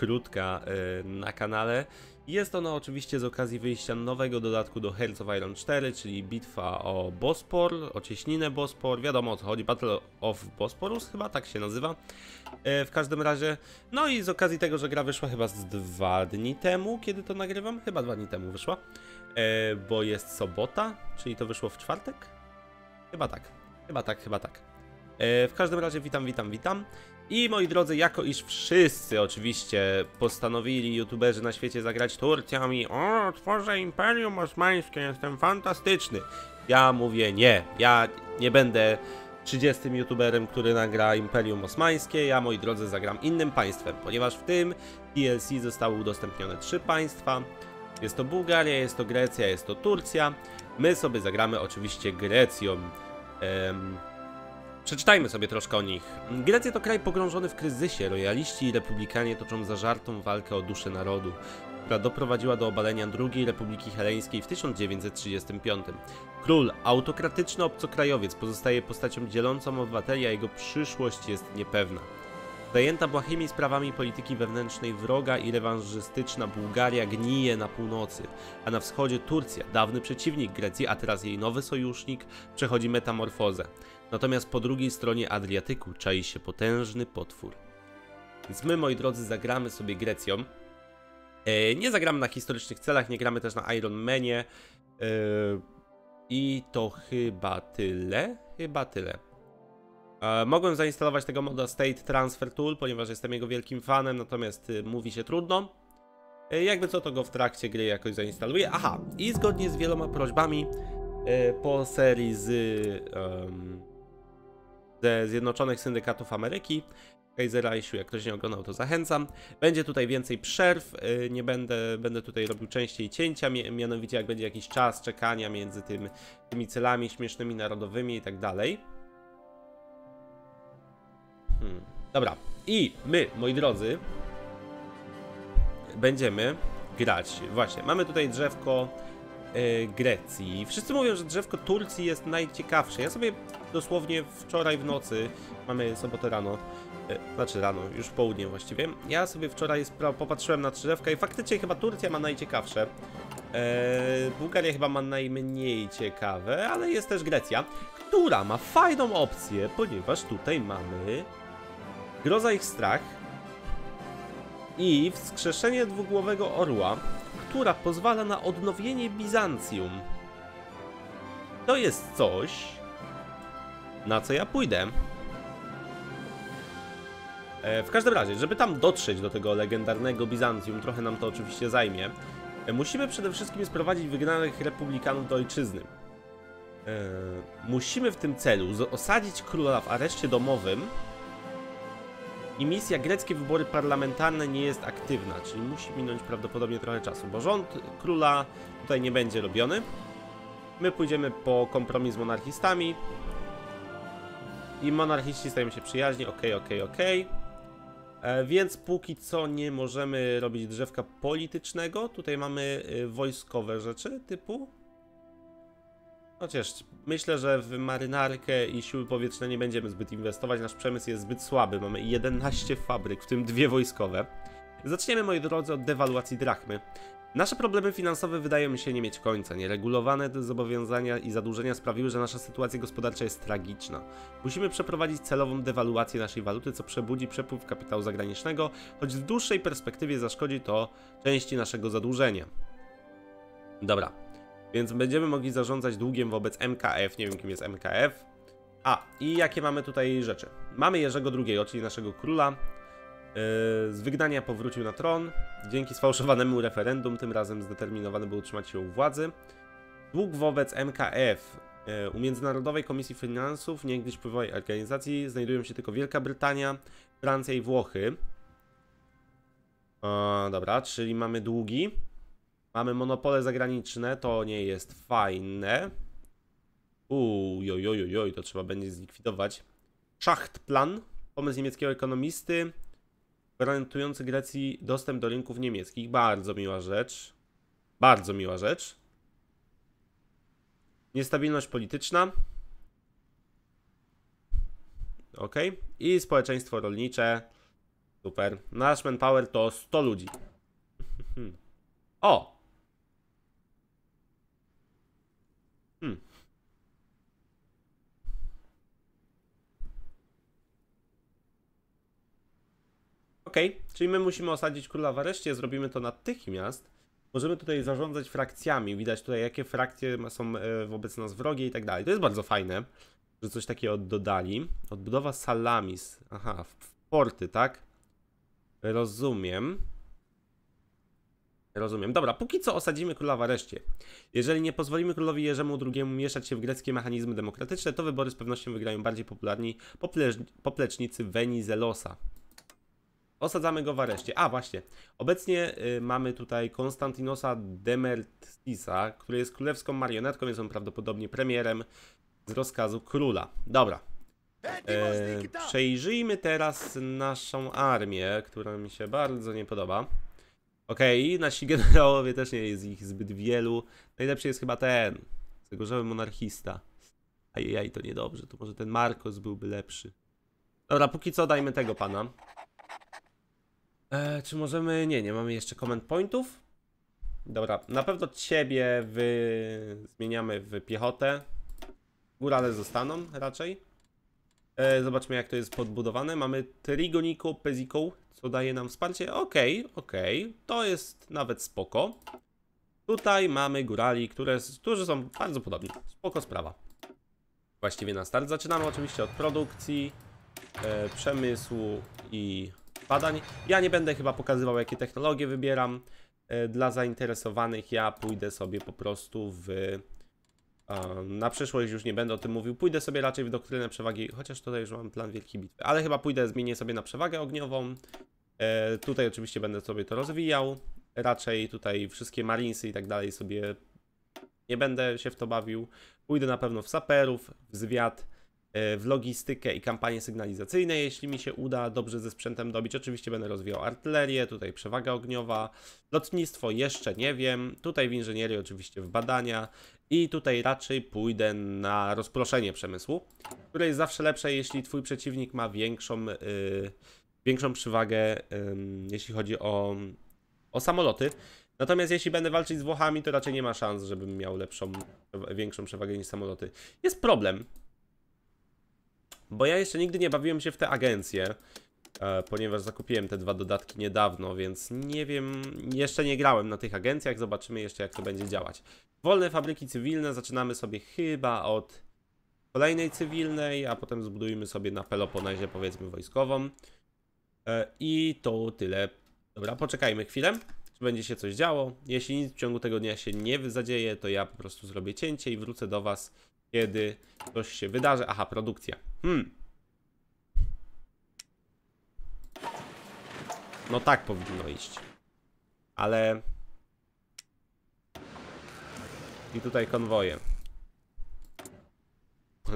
krótka e, na kanale. Jest ona oczywiście z okazji wyjścia nowego dodatku do Hearts of Iron 4, czyli bitwa o Bospor, o cieśninę Bospor, wiadomo o co chodzi, Battle of Bosporus chyba, tak się nazywa. E, w każdym razie, no i z okazji tego, że gra wyszła chyba z dwa dni temu, kiedy to nagrywam, chyba dwa dni temu wyszła, e, bo jest sobota, czyli to wyszło w czwartek? Chyba tak, chyba tak, chyba tak. W każdym razie witam, witam, witam. I moi drodzy, jako iż wszyscy oczywiście postanowili youtuberzy na świecie zagrać Turcjami O, tworzę Imperium Osmańskie, jestem fantastyczny Ja mówię nie, ja nie będę 30 youtuberem, który nagra Imperium Osmańskie Ja moi drodzy zagram innym państwem, ponieważ w tym DLC zostały udostępnione trzy państwa Jest to Bułgaria, jest to Grecja, jest to Turcja My sobie zagramy oczywiście Grecją Ehm... Przeczytajmy sobie troszkę o nich. Grecja to kraj pogrążony w kryzysie. Rojaliści i republikanie toczą zażartą walkę o duszę narodu, która doprowadziła do obalenia II Republiki Heleńskiej w 1935. Król, autokratyczny obcokrajowiec, pozostaje postacią dzielącą obywateli, a jego przyszłość jest niepewna. Zajęta błahymi sprawami polityki wewnętrznej wroga i rewanżystyczna Bułgaria gnije na północy, a na wschodzie Turcja, dawny przeciwnik Grecji, a teraz jej nowy sojusznik, przechodzi metamorfozę. Natomiast po drugiej stronie Adriatyku czai się potężny potwór. Więc my, moi drodzy, zagramy sobie Grecją. E, nie zagramy na historycznych celach, nie gramy też na Iron Manie. E, I to chyba tyle. Chyba tyle. E, mogłem zainstalować tego moda State Transfer Tool, ponieważ jestem jego wielkim fanem, natomiast y, mówi się trudno. E, jakby co, to go w trakcie gry jakoś zainstaluję. Aha, i zgodnie z wieloma prośbami e, po serii z, um, ze Zjednoczonych Syndykatów Ameryki, Kajzera jak ktoś nie oglądał, to zachęcam. Będzie tutaj więcej przerw, nie będę, będę tutaj robił częściej cięcia, mianowicie jak będzie jakiś czas czekania między tym, tymi celami śmiesznymi, narodowymi i tak dalej. Hmm. Dobra. I my, moi drodzy, będziemy grać. Właśnie, mamy tutaj drzewko yy, Grecji. Wszyscy mówią, że drzewko Turcji jest najciekawsze. Ja sobie dosłownie wczoraj w nocy, mamy sobotę rano, yy, znaczy rano, już w południe właściwie, ja sobie wczoraj popatrzyłem na drzewka i faktycznie chyba Turcja ma najciekawsze. Yy, Bułgaria chyba ma najmniej ciekawe, ale jest też Grecja, która ma fajną opcję, ponieważ tutaj mamy groza ich strach i wskrzeszenie dwugłowego orła, która pozwala na odnowienie Bizancjum. To jest coś, na co ja pójdę. E, w każdym razie, żeby tam dotrzeć do tego legendarnego Bizancjum, trochę nam to oczywiście zajmie, e, musimy przede wszystkim sprowadzić wygnanych republikanów do ojczyzny. E, musimy w tym celu osadzić króla w areszcie domowym i misja greckie wybory parlamentarne nie jest aktywna, czyli musi minąć prawdopodobnie trochę czasu, bo rząd króla tutaj nie będzie robiony. My pójdziemy po kompromis z monarchistami i monarchiści stają się przyjaźni, ok, ok, ok. E, więc póki co nie możemy robić drzewka politycznego, tutaj mamy e, wojskowe rzeczy typu Chociaż myślę, że w marynarkę i siły powietrzne nie będziemy zbyt inwestować. Nasz przemysł jest zbyt słaby. Mamy 11 fabryk, w tym dwie wojskowe. Zaczniemy, moi drodzy, od dewaluacji drachmy. Nasze problemy finansowe wydają mi się nie mieć końca. Nieregulowane zobowiązania i zadłużenia sprawiły, że nasza sytuacja gospodarcza jest tragiczna. Musimy przeprowadzić celową dewaluację naszej waluty, co przebudzi przepływ kapitału zagranicznego, choć w dłuższej perspektywie zaszkodzi to części naszego zadłużenia. Dobra, więc będziemy mogli zarządzać długiem wobec MKF. Nie wiem, kim jest MKF. A, i jakie mamy tutaj rzeczy? Mamy Jerzego II, czyli naszego króla. Yy, z wygnania powrócił na tron. Dzięki sfałszowanemu referendum tym razem zdeterminowany był utrzymać się u władzy. Dług wobec MKF. Yy, u Międzynarodowej Komisji Finansów, niegdyś wpływowej organizacji, znajdują się tylko Wielka Brytania, Francja i Włochy. O, dobra, czyli mamy długi. Mamy monopole zagraniczne, to nie jest fajne. jo jojojojoj, to trzeba będzie zlikwidować. Schachtplan, pomysł niemieckiego ekonomisty, gwarantujący Grecji dostęp do rynków niemieckich. Bardzo miła rzecz. Bardzo miła rzecz. Niestabilność polityczna. Ok. I społeczeństwo rolnicze. Super. Nasz manpower to 100 ludzi. o! Okej, okay, czyli my musimy osadzić króla w areszcie, zrobimy to natychmiast. Możemy tutaj zarządzać frakcjami, widać tutaj jakie frakcje są e, wobec nas wrogie i tak dalej. To jest bardzo fajne, że coś takiego dodali. Odbudowa Salamis, aha, porty, tak? Rozumiem. Rozumiem. Dobra, póki co osadzimy króla w areszcie. Jeżeli nie pozwolimy królowi Jerzemu II mieszać się w greckie mechanizmy demokratyczne, to wybory z pewnością wygrają bardziej popularni poplecznicy Venizelosa. Osadzamy go w areszcie. A, właśnie. Obecnie y, mamy tutaj Konstantinosa Demertisa, który jest królewską marionetką, więc on prawdopodobnie premierem z rozkazu króla. Dobra. E, przejrzyjmy teraz naszą armię, która mi się bardzo nie podoba. Okej, okay, nasi generałowie też nie jest ich zbyt wielu. Najlepszy jest chyba ten, zagorzały monarchista. Ajajaj, to niedobrze, to może ten Marcos byłby lepszy. Dobra, póki co dajmy tego pana. E, czy możemy... Nie, nie mamy jeszcze command pointów. Dobra, na pewno ciebie wy... zmieniamy w piechotę. Górale zostaną raczej. E, zobaczmy jak to jest podbudowane. Mamy Trigonico Pezico, co daje nam wsparcie. Okej, okay, okej. Okay. To jest nawet spoko. Tutaj mamy górali, które, którzy są bardzo podobni. Spoko sprawa. Właściwie na start zaczynamy oczywiście od produkcji, e, przemysłu i badań. Ja nie będę chyba pokazywał, jakie technologie wybieram. E, dla zainteresowanych ja pójdę sobie po prostu w... Na przyszłość już nie będę o tym mówił. Pójdę sobie raczej w doktrynę przewagi, chociaż tutaj już mam plan wielkiej bitwy. Ale chyba pójdę, zmienię sobie na przewagę ogniową. E, tutaj oczywiście będę sobie to rozwijał. Raczej tutaj wszystkie marinesy i tak dalej sobie nie będę się w to bawił. Pójdę na pewno w saperów, w zwiat, E, w logistykę i kampanie sygnalizacyjne, jeśli mi się uda dobrze ze sprzętem dobić. Oczywiście będę rozwijał artylerię, tutaj przewaga ogniowa, lotnictwo jeszcze nie wiem, tutaj w inżynierii oczywiście w badania i tutaj raczej pójdę na rozproszenie przemysłu, które jest zawsze lepsze, jeśli twój przeciwnik ma większą, yy, większą przewagę, yy, jeśli chodzi o, o samoloty. Natomiast jeśli będę walczyć z Włochami, to raczej nie ma szans, żebym miał lepszą, większą przewagę niż samoloty. Jest problem, bo ja jeszcze nigdy nie bawiłem się w te agencje, e, ponieważ zakupiłem te dwa dodatki niedawno, więc nie wiem, jeszcze nie grałem na tych agencjach, zobaczymy jeszcze jak to będzie działać. Wolne fabryki cywilne, zaczynamy sobie chyba od kolejnej cywilnej, a potem zbudujmy sobie na Peloponezie powiedzmy wojskową. E, I to tyle. Dobra, poczekajmy chwilę, czy będzie się coś działo. Jeśli nic w ciągu tego dnia się nie zadzieje, to ja po prostu zrobię cięcie i wrócę do Was, kiedy coś się wydarzy. Aha, produkcja. Hmm. No tak powinno iść. Ale... I tutaj konwoje.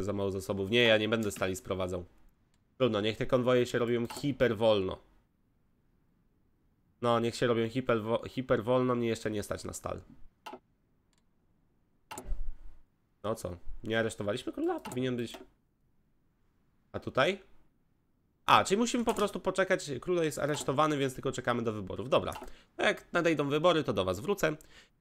Za mało zasobów. Nie, ja nie będę stali sprowadzał. Trudno, niech te konwoje się robią hiperwolno. No, niech się robią hiperwo hiperwolno, mnie jeszcze nie stać na stal. No co? Nie aresztowaliśmy króla? Powinien być... A tutaj? A, czyli musimy po prostu poczekać. Król jest aresztowany, więc tylko czekamy do wyborów. Dobra. Jak nadejdą wybory, to do Was wrócę.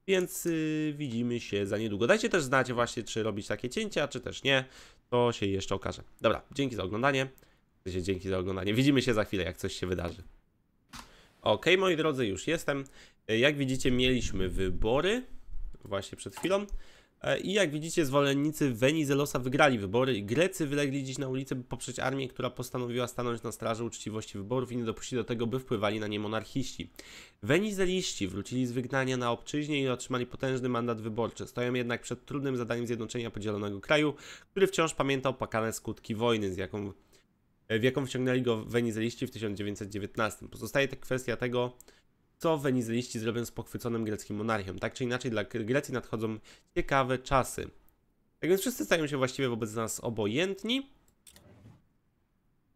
Więc yy, widzimy się za niedługo. Dajcie też znać właśnie, czy robić takie cięcia, czy też nie. To się jeszcze okaże. Dobra, dzięki za oglądanie. Dzięki za oglądanie. Widzimy się za chwilę, jak coś się wydarzy. Ok, moi drodzy, już jestem. Jak widzicie, mieliśmy wybory właśnie przed chwilą. E, I jak widzicie, zwolennicy Venizelosa wygrali wybory. Grecy wylegli dziś na ulicę, by poprzeć armię, która postanowiła stanąć na straży uczciwości wyborów i nie dopuścić do tego, by wpływali na nie monarchiści. Wenizeliści wrócili z wygnania na obczyźnie i otrzymali potężny mandat wyborczy. Stoją jednak przed trudnym zadaniem zjednoczenia podzielonego kraju, który wciąż pamięta pakane skutki wojny, z jaką, w jaką wciągnęli go Wenizeliści w 1919. Pozostaje tak kwestia tego, co wenizeliści zrobią z pochwyconym greckim monarchią. Tak czy inaczej, dla Grecji nadchodzą ciekawe czasy. Tak więc wszyscy stają się właściwie wobec nas obojętni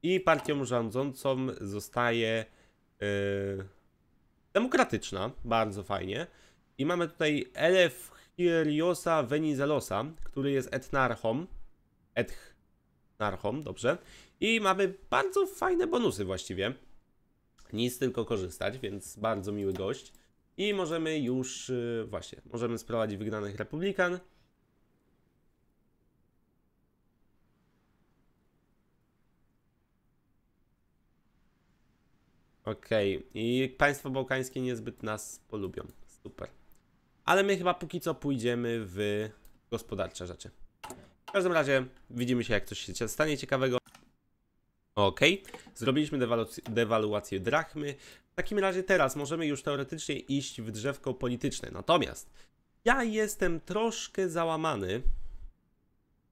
i partią rządzącą zostaje yy, demokratyczna, bardzo fajnie. I mamy tutaj Elefhiriosa Venizelosa, który jest etnarchą, etnarchą, dobrze. I mamy bardzo fajne bonusy właściwie nic, tylko korzystać, więc bardzo miły gość. I możemy już, y, właśnie, możemy sprowadzić wygnanych republikan. Okej, okay. i państwo bałkańskie niezbyt nas polubią. Super. Ale my chyba póki co pójdziemy w gospodarcze rzeczy. W każdym razie widzimy się, jak coś się stanie ciekawego. Ok, zrobiliśmy dewaluację, dewaluację drachmy. W takim razie teraz możemy już teoretycznie iść w drzewko polityczne. Natomiast ja jestem troszkę załamany.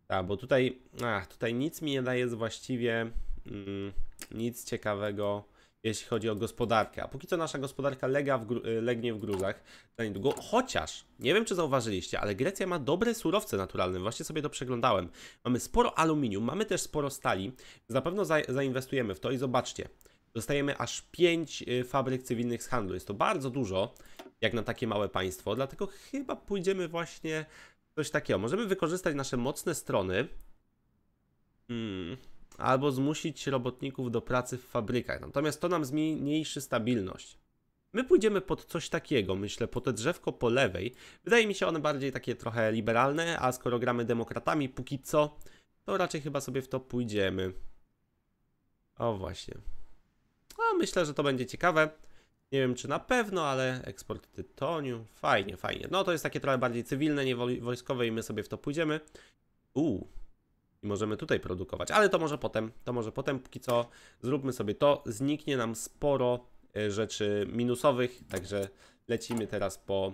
Tak, bo tutaj, ach, tutaj nic mi nie daje właściwie mm, nic ciekawego jeśli chodzi o gospodarkę. A póki co nasza gospodarka lega w e, legnie w gruzach za niedługo. Chociaż, nie wiem czy zauważyliście, ale Grecja ma dobre surowce naturalne. Właśnie sobie to przeglądałem. Mamy sporo aluminium, mamy też sporo stali. Na pewno za zainwestujemy w to i zobaczcie. Dostajemy aż 5 e, fabryk cywilnych z handlu. Jest to bardzo dużo, jak na takie małe państwo. Dlatego chyba pójdziemy właśnie coś takiego. Możemy wykorzystać nasze mocne strony. Hmm albo zmusić robotników do pracy w fabrykach. Natomiast to nam zmniejszy stabilność. My pójdziemy pod coś takiego, myślę, po te drzewko po lewej. Wydaje mi się one bardziej takie trochę liberalne, a skoro gramy demokratami póki co, to raczej chyba sobie w to pójdziemy. O właśnie. No, myślę, że to będzie ciekawe. Nie wiem czy na pewno, ale eksport tytoniu. Fajnie, fajnie. No to jest takie trochę bardziej cywilne, nie wojskowe i my sobie w to pójdziemy. Uuu, i możemy tutaj produkować, ale to może potem, to może potem, póki co zróbmy sobie to, zniknie nam sporo e, rzeczy minusowych, także lecimy teraz po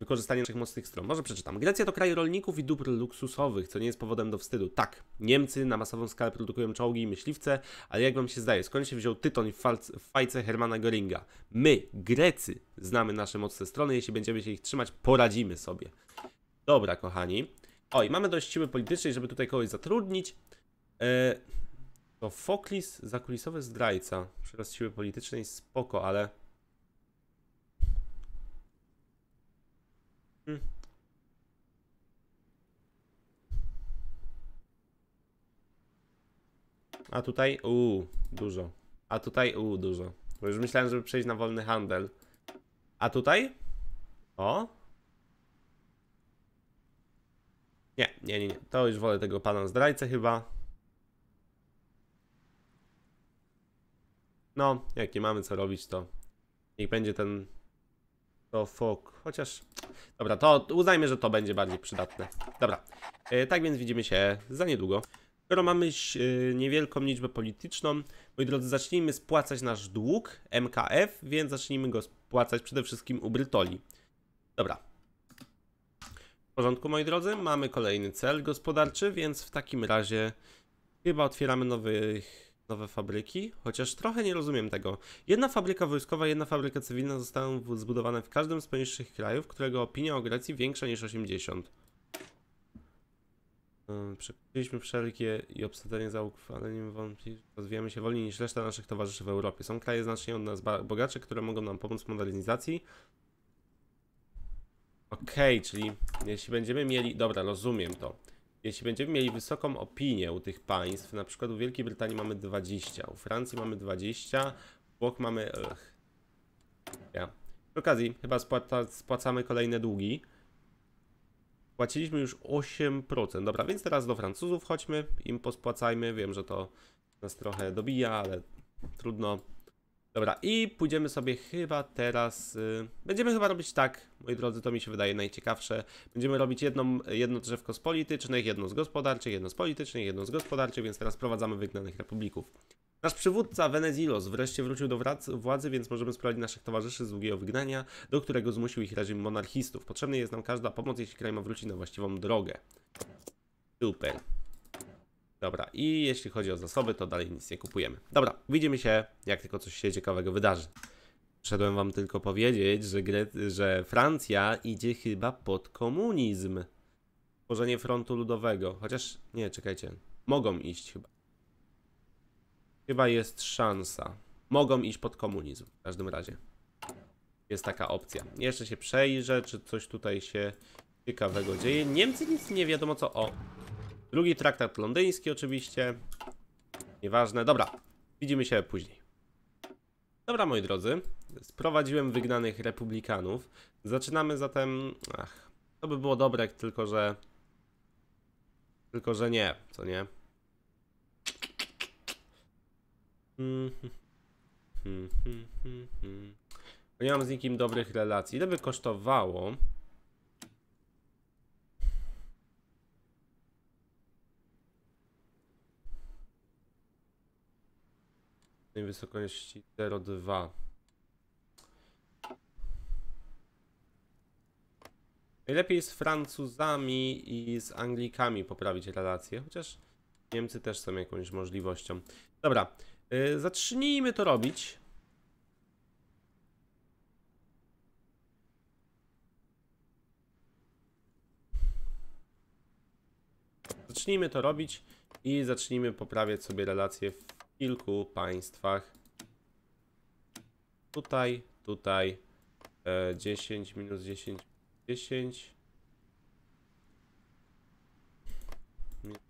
wykorzystanie naszych mocnych stron. Może przeczytam. Grecja to kraj rolników i dóbr luksusowych, co nie jest powodem do wstydu. Tak, Niemcy na masową skalę produkują czołgi i myśliwce, ale jak wam się zdaje, skąd się wziął tytoń w, falce, w fajce Hermana Göringa? My, Grecy, znamy nasze mocne strony, jeśli będziemy się ich trzymać, poradzimy sobie. Dobra, kochani, Oj, mamy dość siły politycznej, żeby tutaj kogoś zatrudnić. E, to Foklis, zakulisowy zdrajca. Przyrost siły politycznej, spoko, ale... Hmm. A tutaj, uuu, dużo. A tutaj, uuu, dużo. Bo już myślałem, żeby przejść na wolny handel. A tutaj? O, nie, nie, nie. To już wolę tego pana zdrajcę chyba. No, jak nie mamy co robić, to niech będzie ten... To fuck. Chociaż... Dobra, to uznajmy, że to będzie bardziej przydatne. Dobra. E, tak więc widzimy się za niedługo. Skoro mamy e, niewielką liczbę polityczną, moi drodzy, zacznijmy spłacać nasz dług MKF, więc zacznijmy go spłacać przede wszystkim u Brytoli. Dobra, w porządku, moi drodzy, mamy kolejny cel gospodarczy, więc w takim razie chyba otwieramy nowych, nowe fabryki, chociaż trochę nie rozumiem tego. Jedna fabryka wojskowa, jedna fabryka cywilna zostały zbudowane w każdym z poniższych krajów, którego opinia o Grecji większa niż 80. Yy, Przekroczyliśmy wszelkie i obsadzenie załóg, ale nie wątpię, rozwijamy się wolniej niż reszta naszych towarzyszy w Europie. Są kraje znacznie od nas bogatsze, które mogą nam pomóc w modernizacji, Okej, okay, czyli jeśli będziemy mieli... Dobra, rozumiem to. Jeśli będziemy mieli wysoką opinię u tych państw, na przykład u Wielkiej Brytanii mamy 20, u Francji mamy 20, u Włoch mamy... Ja. Przy okazji, chyba spłaca, spłacamy kolejne długi. Płaciliśmy już 8%. Dobra, więc teraz do Francuzów chodźmy, im pospłacajmy. Wiem, że to nas trochę dobija, ale trudno. Dobra, i pójdziemy sobie chyba teraz... Yy, będziemy chyba robić tak, moi drodzy, to mi się wydaje najciekawsze. Będziemy robić jedną, jedno drzewko z politycznych, jedno z gospodarczych, jedno z politycznych, jedno z gospodarczych, więc teraz prowadzamy wygnanych republików. Nasz przywódca Venezilos wreszcie wrócił do władzy, więc możemy sprawdzić naszych towarzyszy z długiego wygnania, do którego zmusił ich reżim monarchistów. Potrzebna jest nam każda pomoc, jeśli kraj ma wrócić na właściwą drogę. Super. Dobra, i jeśli chodzi o zasoby, to dalej nic nie kupujemy. Dobra, widzimy się, jak tylko coś się ciekawego wydarzy. Przyszedłem wam tylko powiedzieć, że, Gre że Francja idzie chyba pod komunizm. Tworzenie frontu ludowego. Chociaż, nie, czekajcie. Mogą iść chyba. Chyba jest szansa. Mogą iść pod komunizm, w każdym razie. Jest taka opcja. Jeszcze się przejrzę, czy coś tutaj się ciekawego dzieje. Niemcy nic nie wiadomo co... O, Drugi traktat londyński oczywiście. Nieważne. Dobra, widzimy się później. Dobra, moi drodzy. Sprowadziłem wygnanych republikanów. Zaczynamy zatem... Ach, to by było dobre, tylko że... Tylko, że nie, co nie? Hmm, hmm, hmm, hmm, hmm Nie mam z nikim dobrych relacji. Ile by kosztowało... wysokości 0,2. Najlepiej z Francuzami i z Anglikami poprawić relacje, chociaż Niemcy też są jakąś możliwością. Dobra, yy, zacznijmy to robić. Zacznijmy to robić i zacznijmy poprawiać sobie relacje kilku państwach. Tutaj, tutaj. 10 e, minus 10, 10.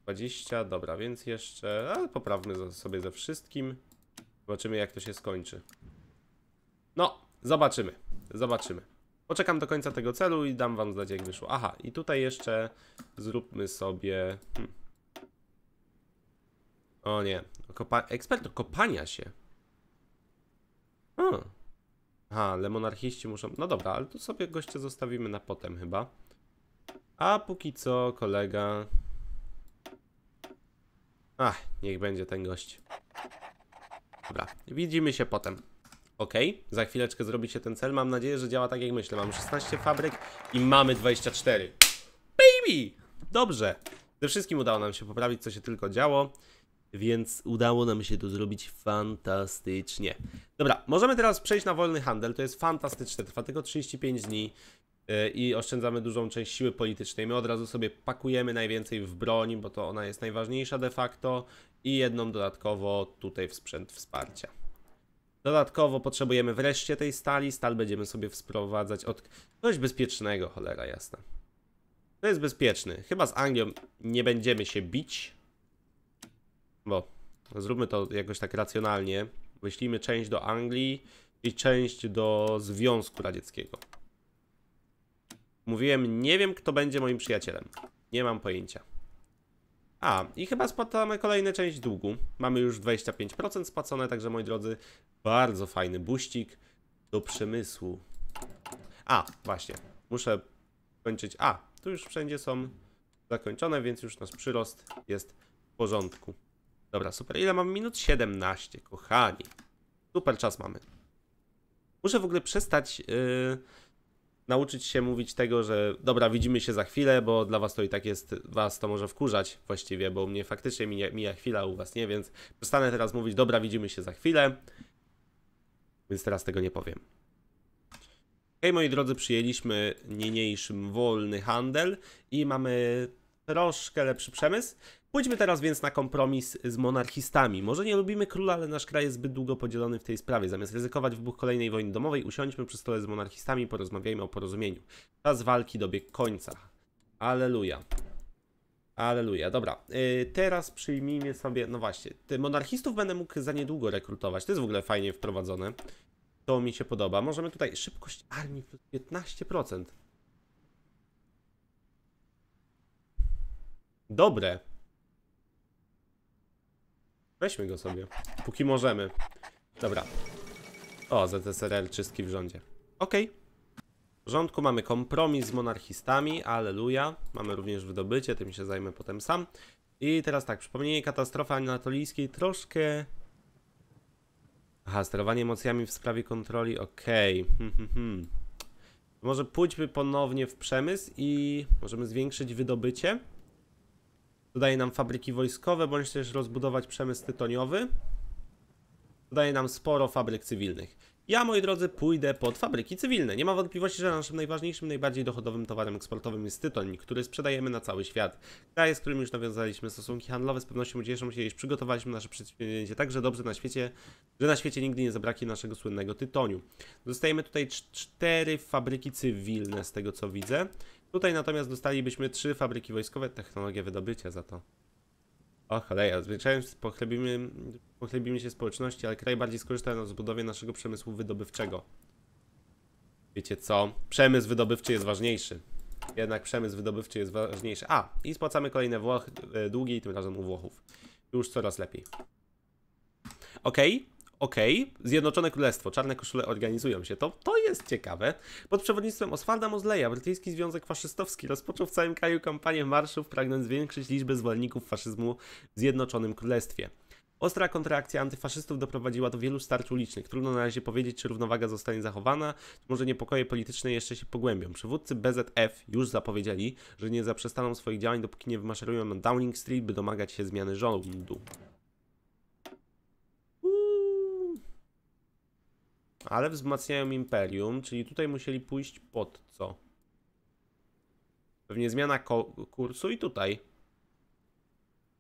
20, dobra, więc jeszcze, ale poprawmy sobie ze wszystkim. Zobaczymy jak to się skończy. No, zobaczymy, zobaczymy. Poczekam do końca tego celu i dam wam znać jak wyszło. Aha, i tutaj jeszcze zróbmy sobie... Hmm. O nie. Kopa ekspert do kopania się. Hmm. Aha, ale monarchiści muszą... No dobra, ale tu sobie goście zostawimy na potem chyba. A póki co kolega... Ach, niech będzie ten gość. Dobra, widzimy się potem. Ok, za chwileczkę zrobi się ten cel. Mam nadzieję, że działa tak jak myślę. Mam 16 fabryk i mamy 24. Baby! Dobrze. Ze wszystkim udało nam się poprawić, co się tylko działo więc udało nam się to zrobić fantastycznie. Dobra, możemy teraz przejść na wolny handel, to jest fantastyczne, trwa tylko 35 dni e, i oszczędzamy dużą część siły politycznej. My od razu sobie pakujemy najwięcej w broń, bo to ona jest najważniejsza de facto i jedną dodatkowo tutaj w sprzęt wsparcia. Dodatkowo potrzebujemy wreszcie tej stali. Stal będziemy sobie sprowadzać od kogoś bezpiecznego, cholera jasna. To jest bezpieczny. Chyba z Anglią nie będziemy się bić bo zróbmy to jakoś tak racjonalnie. Wyślijmy część do Anglii i część do Związku Radzieckiego. Mówiłem, nie wiem kto będzie moim przyjacielem. Nie mam pojęcia. A, i chyba spłacamy kolejną część długu. Mamy już 25% spłacone, także moi drodzy, bardzo fajny buścik do przemysłu. A, właśnie, muszę kończyć. A, tu już wszędzie są zakończone, więc już nasz przyrost jest w porządku. Dobra, super. Ile mam minut? 17, kochani. Super czas mamy. Muszę w ogóle przestać yy, nauczyć się mówić tego, że dobra, widzimy się za chwilę, bo dla was to i tak jest, was to może wkurzać właściwie, bo u mnie faktycznie mija, mija chwila, u was nie, więc przestanę teraz mówić, dobra, widzimy się za chwilę, więc teraz tego nie powiem. Okej, okay, moi drodzy, przyjęliśmy niniejszym wolny handel i mamy troszkę lepszy przemysł. Pójdźmy teraz więc na kompromis z monarchistami. Może nie lubimy króla, ale nasz kraj jest zbyt długo podzielony w tej sprawie. Zamiast ryzykować wybuch kolejnej wojny domowej, usiądźmy przy stole z monarchistami i porozmawiajmy o porozumieniu. Czas walki dobiegł końca. Aleluja. Aleluja, dobra. Yy, teraz przyjmijmy sobie, no właśnie, monarchistów będę mógł za niedługo rekrutować. To jest w ogóle fajnie wprowadzone. To mi się podoba. Możemy tutaj szybkość armii plus 15%. Dobre. Weźmy go sobie, póki możemy. Dobra. O, ZSRL czystki w rządzie. Okej. Okay. W rządku mamy kompromis z monarchistami, aleluja. Mamy również wydobycie, tym się zajmę potem sam. I teraz tak, przypomnienie katastrofy anatolijskiej troszkę... Aha, sterowanie emocjami w sprawie kontroli, okej. Okay. Hmm, hmm, hmm. Może pójdźmy ponownie w przemysł i możemy zwiększyć wydobycie. Dodaje nam fabryki wojskowe, bądź też rozbudować przemysł tytoniowy. Dodaje nam sporo fabryk cywilnych. Ja, moi drodzy, pójdę pod fabryki cywilne. Nie ma wątpliwości, że naszym najważniejszym, najbardziej dochodowym towarem eksportowym jest tytoń, który sprzedajemy na cały świat. Kraje, z którymi już nawiązaliśmy stosunki handlowe, z pewnością cieszą się, iż przygotowaliśmy nasze przedsięwzięcie tak, że dobrze na świecie, że na świecie nigdy nie zabraknie naszego słynnego tytoniu. Dostajemy tutaj cztery fabryki cywilne, z tego co widzę. Tutaj natomiast dostalibyśmy trzy fabryki wojskowe, technologie wydobycia za to. O cholera, zwyczajem pochlebimy, pochlebimy się społeczności, ale kraj bardziej skorzysta na zbudowie naszego przemysłu wydobywczego. Wiecie co? Przemysł wydobywczy jest ważniejszy. Jednak przemysł wydobywczy jest ważniejszy. A, i spłacamy kolejne Włoch, e, długi, tym razem u Włochów. Już coraz lepiej. Okej. Okay okej, okay, Zjednoczone Królestwo, Czarne Koszule organizują się, to, to jest ciekawe. Pod przewodnictwem Oswalda Mozleja brytyjski Związek Faszystowski rozpoczął w całym kraju kampanię marszów, pragnąc zwiększyć liczbę zwolenników faszyzmu w Zjednoczonym Królestwie. Ostra kontrakcja antyfaszystów doprowadziła do wielu starć ulicznych. Trudno na razie powiedzieć, czy równowaga zostanie zachowana, czy może niepokoje polityczne jeszcze się pogłębią. Przywódcy BZF już zapowiedzieli, że nie zaprzestaną swoich działań, dopóki nie wymaszerują na Downing Street, by domagać się zmiany rządu. Ale wzmacniają Imperium, czyli tutaj musieli pójść pod co? Pewnie zmiana kursu i tutaj.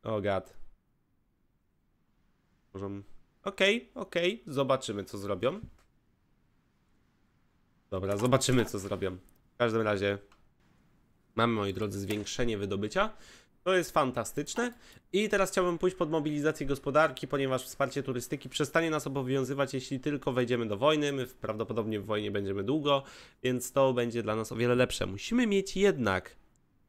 O oh gad. Możemy... Okej, okay, okej, okay. zobaczymy co zrobią. Dobra, zobaczymy co zrobią. W każdym razie mamy, moi drodzy, zwiększenie wydobycia. To jest fantastyczne. I teraz chciałbym pójść pod mobilizację gospodarki, ponieważ wsparcie turystyki przestanie nas obowiązywać, jeśli tylko wejdziemy do wojny. My prawdopodobnie w wojnie będziemy długo, więc to będzie dla nas o wiele lepsze. Musimy mieć jednak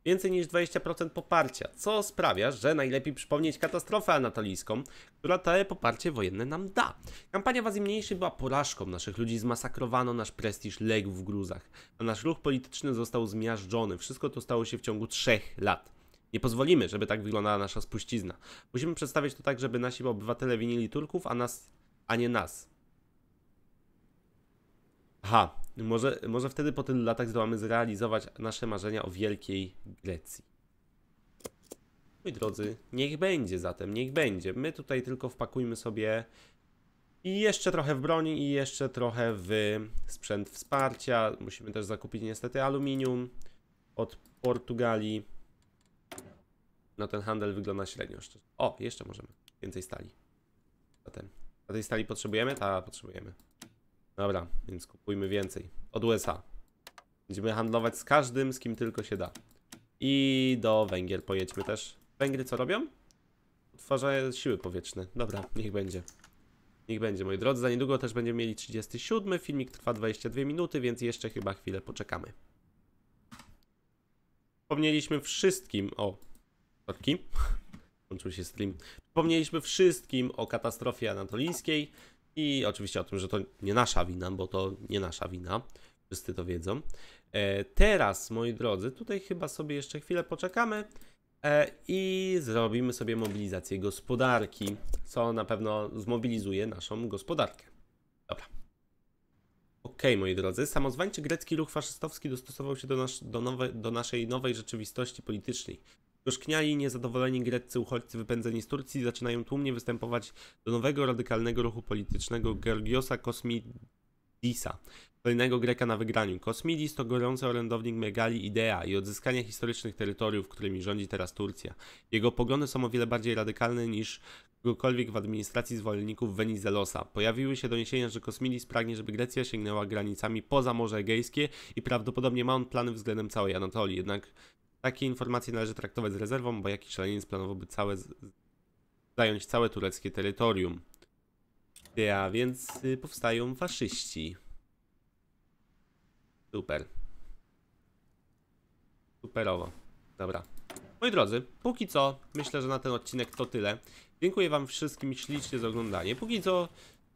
więcej niż 20% poparcia, co sprawia, że najlepiej przypomnieć katastrofę anatolijską, która to poparcie wojenne nam da. Kampania w Azji Mniejszej była porażką, naszych ludzi zmasakrowano, nasz prestiż legł w gruzach, a nasz ruch polityczny został zmiażdżony. Wszystko to stało się w ciągu trzech lat. Nie pozwolimy, żeby tak wyglądała nasza spuścizna. Musimy przedstawiać to tak, żeby nasi obywatele winili Turków, a nas, a nie nas. Aha, może, może wtedy po tylu latach zdołamy zrealizować nasze marzenia o wielkiej Grecji. i drodzy, niech będzie zatem, niech będzie. My tutaj tylko wpakujmy sobie i jeszcze trochę w broni i jeszcze trochę w sprzęt wsparcia. Musimy też zakupić niestety aluminium od Portugalii. No ten handel wygląda średnio. Szczerze. O, jeszcze możemy. Więcej stali. Zatem. A tej stali potrzebujemy? Ta potrzebujemy. Dobra, więc kupujmy więcej. Od USA. Będziemy handlować z każdym, z kim tylko się da. I do Węgier pojedźmy też. Węgry co robią? Utwarzają siły powietrzne. Dobra, niech będzie. Niech będzie, moi drodzy. Za niedługo też będziemy mieli 37. Filmik trwa 22 minuty, więc jeszcze chyba chwilę poczekamy. Wspomnieliśmy wszystkim o Kotki? Włączył się stream. Przypomnieliśmy wszystkim o katastrofie anatolińskiej i oczywiście o tym, że to nie nasza wina, bo to nie nasza wina. Wszyscy to wiedzą. E, teraz, moi drodzy, tutaj chyba sobie jeszcze chwilę poczekamy e, i zrobimy sobie mobilizację gospodarki, co na pewno zmobilizuje naszą gospodarkę. Dobra. OK, moi drodzy, samozwańczy grecki ruch faszystowski dostosował się do, do, nowe, do naszej nowej rzeczywistości politycznej. Doszkniali, niezadowoleni greccy uchodźcy wypędzeni z Turcji zaczynają tłumnie występować do nowego radykalnego ruchu politycznego Georgiosa Kosmidisa, kolejnego Greka na wygraniu. Kosmidis to gorący orędownik megali idea i odzyskania historycznych terytoriów, którymi rządzi teraz Turcja. Jego poglądy są o wiele bardziej radykalne niż kogokolwiek w administracji zwolenników Venizelosa. Pojawiły się doniesienia, że Kosmidis pragnie, żeby Grecja sięgnęła granicami poza Morze Egejskie i prawdopodobnie ma on plany względem całej Anatolii, jednak takie informacje należy traktować z rezerwą, bo jakiś szaleniec planowałby całe, zająć całe tureckie terytorium. A więc y, powstają faszyści. Super. Superowo. Dobra. Moi drodzy, póki co myślę, że na ten odcinek to tyle. Dziękuję wam wszystkim ślicznie za oglądanie. Póki co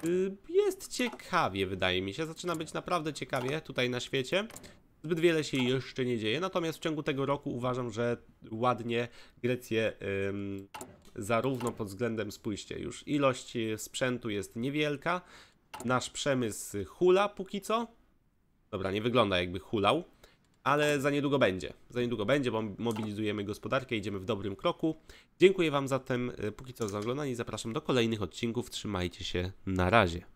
y, jest ciekawie, wydaje mi się. Zaczyna być naprawdę ciekawie tutaj na świecie. Zbyt wiele się jeszcze nie dzieje, natomiast w ciągu tego roku uważam, że ładnie Grecję ym, zarówno pod względem, spójrzcie, już ilość sprzętu jest niewielka, nasz przemysł hula póki co, dobra, nie wygląda jakby hulał, ale za niedługo będzie. Za niedługo będzie, bo mobilizujemy gospodarkę, idziemy w dobrym kroku. Dziękuję Wam zatem y, póki co za oglądanie i zapraszam do kolejnych odcinków. Trzymajcie się, na razie.